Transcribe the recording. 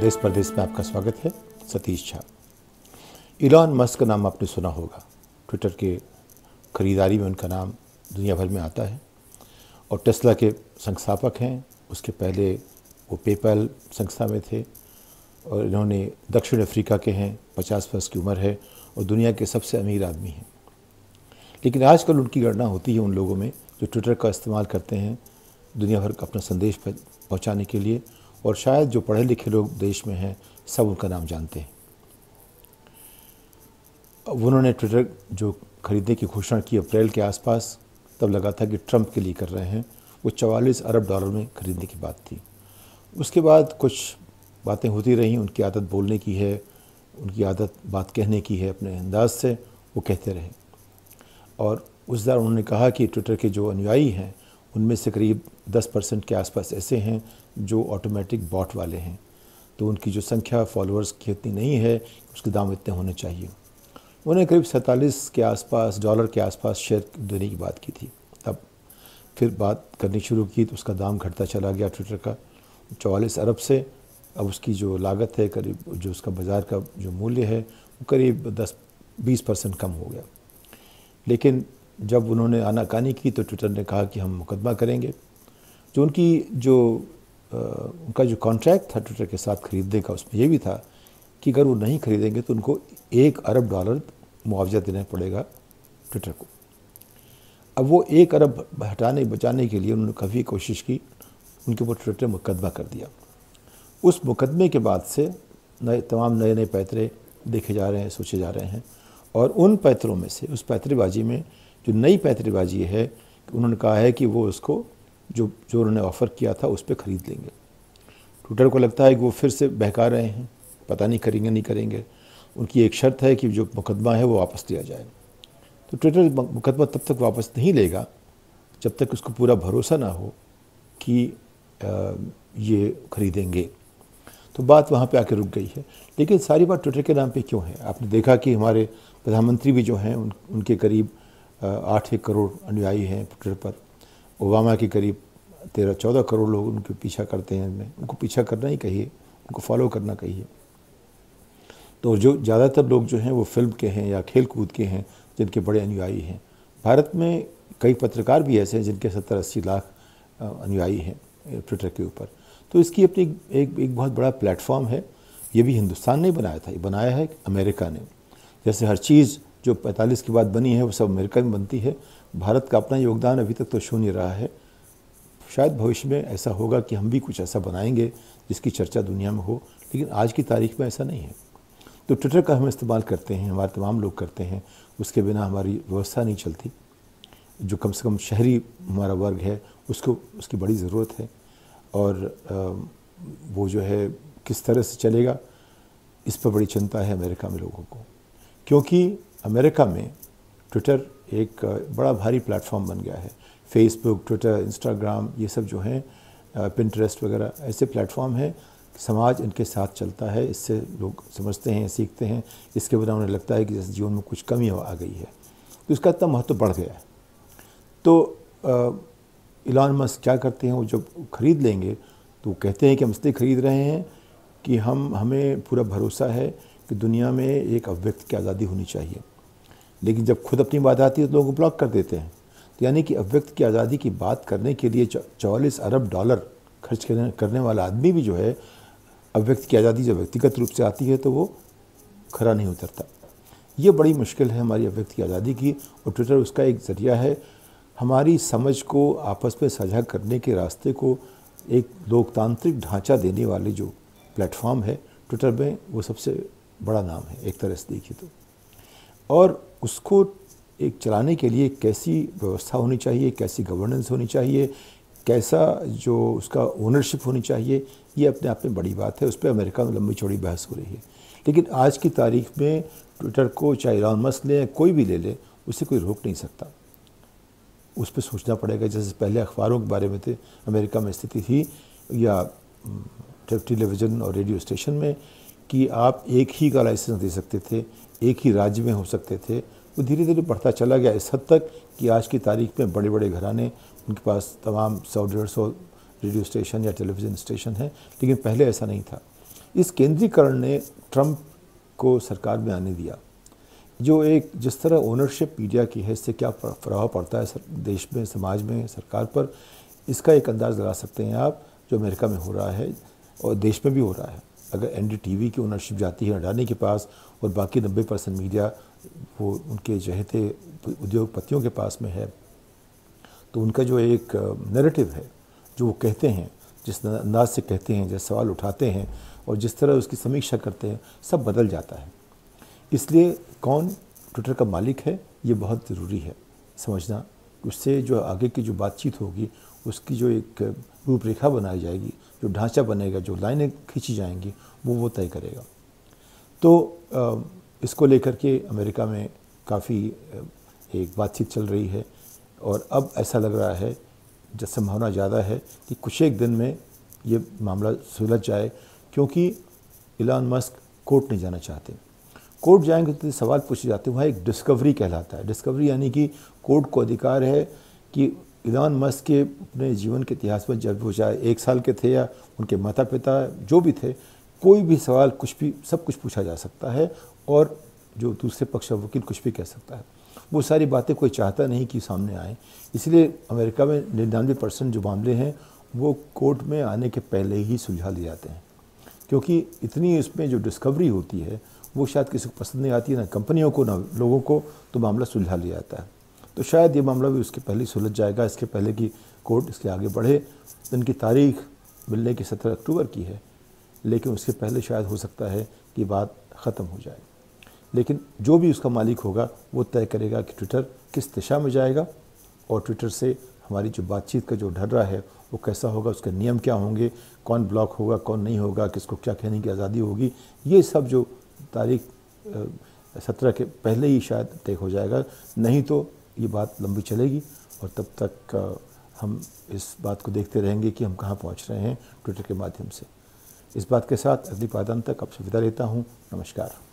देश प्रदेश में आपका स्वागत है सतीश झा इलॉन मस्क का नाम आपने सुना होगा ट्विटर के खरीदारी में उनका नाम दुनिया भर में आता है और टेस्ला के संस्थापक हैं उसके पहले वो पेपल संस्था में थे और इन्होंने दक्षिण अफ्रीका के हैं पचास वर्ष की उम्र है और दुनिया के सबसे अमीर आदमी हैं लेकिन आजकल उनकी गणना होती है उन लोगों में जो ट्विटर का इस्तेमाल करते हैं दुनिया भर का अपना संदेश पहुँचाने के लिए और शायद जो पढ़े लिखे लोग देश में हैं सब उनका नाम जानते हैं उन्होंने ट्विटर जो खरीदने की घोषणा की अप्रैल के आसपास तब लगा था कि ट्रंप के लिए कर रहे हैं वो चवालीस अरब डॉलर में ख़रीदने की बात थी उसके बाद कुछ बातें होती रहीं उनकी आदत बोलने की है उनकी आदत बात कहने की है अपने अंदाज से वो कहते रहे और उस दौरान उन्होंने कहा कि ट्विटर के जो अनुयायी हैं उनमें से करीब 10 परसेंट के आसपास ऐसे हैं जो ऑटोमेटिक बॉट वाले हैं तो उनकी जो संख्या फॉलोअर्स की इतनी नहीं है उसके दाम इतने होने चाहिए उन्हें करीब सैंतालीस के आसपास डॉलर के आसपास शेयर देने की बात की थी तब फिर बात करनी शुरू की तो उसका दाम घटता चला गया ट्विटर का चौवालीस अरब से अब उसकी जो लागत है करीब जो उसका बाज़ार का जो मूल्य है वो करीब दस बीस परसेंट कम हो गया लेकिन जब उन्होंने आनाकानी की तो ट्विटर ने कहा कि हम मुकदमा करेंगे जो उनकी जो आ, उनका जो कॉन्ट्रैक्ट था ट्विटर के साथ खरीदने का उसमें यह भी था कि अगर वो नहीं खरीदेंगे तो उनको एक अरब डॉलर मुआवजा देना पड़ेगा ट्विटर को अब वो एक अरब हटाने बचाने के लिए उन्होंने काफ़ी कोशिश की उनके ऊपर ट्विटर ने मुकदमा कर दिया उस मुकदमे के बाद से नए तमाम नए नए पैतरे देखे जा रहे हैं सोचे जा रहे हैं और उन पैतरों में से उस पैतरेबाजी में जो नई पैतरेबाजी है कि उन्होंने कहा है कि वो उसको जो जो उन्होंने ऑफ़र किया था उस पर ख़रीद लेंगे ट्विटर को लगता है कि वो फिर से बहका रहे हैं पता नहीं करेंगे नहीं करेंगे उनकी एक शर्त है कि जो मुकदमा है वो वापस लिया जाए तो ट्विटर मुकदमा तब तक वापस नहीं लेगा जब तक उसको पूरा भरोसा ना हो कि ये खरीदेंगे तो बात वहाँ पे आके रुक गई है लेकिन सारी बात ट्विटर के नाम पे क्यों है आपने देखा कि हमारे प्रधानमंत्री भी जो हैं उन, उनके करीब आठ एक करोड़ अनुयायी हैं ट्विटर पर ओबामा के करीब तेरह चौदह करोड़ लोग उनके पीछा करते हैं इनमें उनको पीछा करना ही कहिए उनको फॉलो करना कहिए तो जो ज़्यादातर लोग जो हैं वो फिल्म के हैं या खेल कूद के हैं जिनके बड़े अनुयायी हैं भारत में कई पत्रकार भी ऐसे हैं जिनके सत्तर अस्सी लाख अनुयायी हैं ट्विटर के ऊपर तो इसकी अपनी एक एक बहुत बड़ा प्लेटफॉर्म है ये भी हिंदुस्तान ने बनाया था ये बनाया है अमेरिका ने जैसे हर चीज़ जो 45 के बाद बनी है वो सब अमेरिका में बनती है भारत का अपना योगदान अभी तक तो शून्य रहा है शायद भविष्य में ऐसा होगा कि हम भी कुछ ऐसा बनाएंगे जिसकी चर्चा दुनिया में हो लेकिन आज की तारीख में ऐसा नहीं है तो ट्विटर का हम इस्तेमाल करते हैं हमारे तमाम लोग करते हैं उसके बिना हमारी व्यवस्था नहीं चलती जो कम से कम शहरी हमारा वर्ग है उसको उसकी बड़ी ज़रूरत है और वो जो है किस तरह से चलेगा इस पर बड़ी चिंता है अमेरिका में लोगों को क्योंकि अमेरिका में ट्विटर एक बड़ा भारी प्लेटफॉर्म बन गया है फेसबुक ट्विटर इंस्टाग्राम ये सब जो हैं पिंटरेस्ट वगैरह ऐसे प्लेटफॉर्म हैं समाज इनके साथ चलता है इससे लोग समझते हैं सीखते हैं इसके बिना उन्हें लगता है कि जैसे जीवन में कुछ कमी आ गई है तो इसका इतना महत्व बढ़ गया है तो इलान मस्क क्या करते हैं वो जब ख़रीद लेंगे तो वो कहते हैं कि हम इसलिए ख़रीद रहे हैं कि हम हमें पूरा भरोसा है कि दुनिया में एक अभिव्यक्ति की आज़ादी होनी चाहिए लेकिन जब खुद अपनी बात आती है तो लोग ब्लॉक कर देते हैं तो यानी कि अभिव्यक्त की आज़ादी की बात करने के लिए चौवालीस अरब डॉलर खर्च करने वाला आदमी भी जो है अभिव्यक्त की आज़ादी जब व्यक्तिगत रूप से आती है तो वो खरा नहीं उतरता ये बड़ी मुश्किल है हमारी अभिव्यक्त की आज़ादी की और ट्विटर उसका एक ज़रिया है हमारी समझ को आपस में साझा करने के रास्ते को एक लोकतांत्रिक ढांचा देने वाले जो प्लेटफॉर्म है ट्विटर में वो सबसे बड़ा नाम है एक तरह से देखिए तो और उसको एक चलाने के लिए कैसी व्यवस्था होनी चाहिए कैसी गवर्नेंस होनी चाहिए कैसा जो उसका ओनरशिप होनी चाहिए ये अपने आप में बड़ी बात है उस पर अमेरिका में लंबी चौड़ी बहस हो रही है लेकिन आज की तारीख में ट्विटर को चाहे इलान मस्क लें कोई भी ले ले उसे कोई रोक नहीं सकता उस पर सोचना पड़ेगा जैसे पहले अखबारों के बारे में थे अमेरिका में स्थिति थी या टेलीविज़न और रेडियो स्टेशन में कि आप एक ही का लाइसेंस दे सकते थे एक ही राज्य में हो सकते थे वो धीरे धीरे बढ़ता चला गया इस हद तक कि आज की तारीख में बड़े बड़े घराने उनके पास तमाम सौ डेढ़ सौ रेडियो स्टेशन या टेलीविज़न स्टेशन हैं लेकिन पहले ऐसा नहीं था इस केंद्रीकरण ने ट्रंप को सरकार में आने दिया जो एक जिस तरह ओनरशिप मीडिया की है इससे क्या प्रभाव पड़ता है देश में समाज में सरकार पर इसका एक अंदाज़ लगा सकते हैं आप जो अमेरिका में हो रहा है और देश में भी हो रहा है अगर एन की ओनरशिप जाती है अडानी के पास और बाकी नब्बे परसेंट मीडिया वो उनके जहते उद्योगपतियों के पास में है तो उनका जो एक नरेटिव है जो वो कहते हैं जिस अंदाज से कहते हैं जैसे सवाल उठाते हैं और जिस तरह उसकी समीक्षा करते हैं सब बदल जाता है इसलिए कौन ट्विटर का मालिक है ये बहुत ज़रूरी है समझना उससे जो आगे की जो बातचीत होगी उसकी जो एक रूपरेखा बनाई जाएगी जो ढांचा बनेगा जो लाइनें खींची जाएंगी वो वो तय करेगा तो इसको लेकर के अमेरिका में काफ़ी एक बातचीत चल रही है और अब ऐसा लग रहा है जब संभावना ज़्यादा है कि कुछ एक दिन में ये मामला सुलझ जाए क्योंकि इलान मस्क कोर्ट नहीं जाना चाहते कोर्ट जाएंगे तो सवाल पूछे जाते हैं वहाँ एक डिस्कवरी कहलाता है डिस्कवरी यानी कि कोर्ट को अधिकार है कि इलान मस्क के अपने जीवन के इतिहास में जब वो चाहे एक साल के थे या उनके माता पिता जो भी थे कोई भी सवाल कुछ भी सब कुछ पूछा जा सकता है और जो दूसरे पक्ष वकील कुछ भी कह सकता है वो सारी बातें कोई चाहता नहीं कि सामने आए इसलिए अमेरिका में निन्यानवे परसेंट जो मामले हैं वो कोर्ट में आने के पहले ही सुलझा लिए जाते हैं क्योंकि इतनी उसमें जो डिस्कवरी होती है वो शायद किसी को पसंद नहीं आती है ना कंपनियों को ना लोगों को तो मामला सुलझा लिया जाता है तो शायद ये मामला भी उसके पहले सुलझ जाएगा इसके पहले कि कोर्ट इसके आगे बढ़े इनकी तारीख मिलने की सत्रह अक्टूबर की है लेकिन उसके पहले शायद हो सकता है कि बात ख़त्म हो जाए लेकिन जो भी उसका मालिक होगा वो तय करेगा कि ट्विटर किस दिशा में जाएगा और ट्विटर से हमारी जो बातचीत का जो ढर्रा है वो कैसा होगा उसके नियम क्या होंगे कौन ब्लॉक होगा कौन नहीं होगा किसको क्या कहने की आज़ादी होगी ये सब जो तारीख सत्रह के पहले ही शायद तय हो जाएगा नहीं तो ये बात लंबी चलेगी और तब तक हम इस बात को देखते रहेंगे कि हम कहाँ पहुँच रहे हैं ट्विटर के माध्यम से इस बात के साथ अगली पायदान तक आप विदा लेता हूँ नमस्कार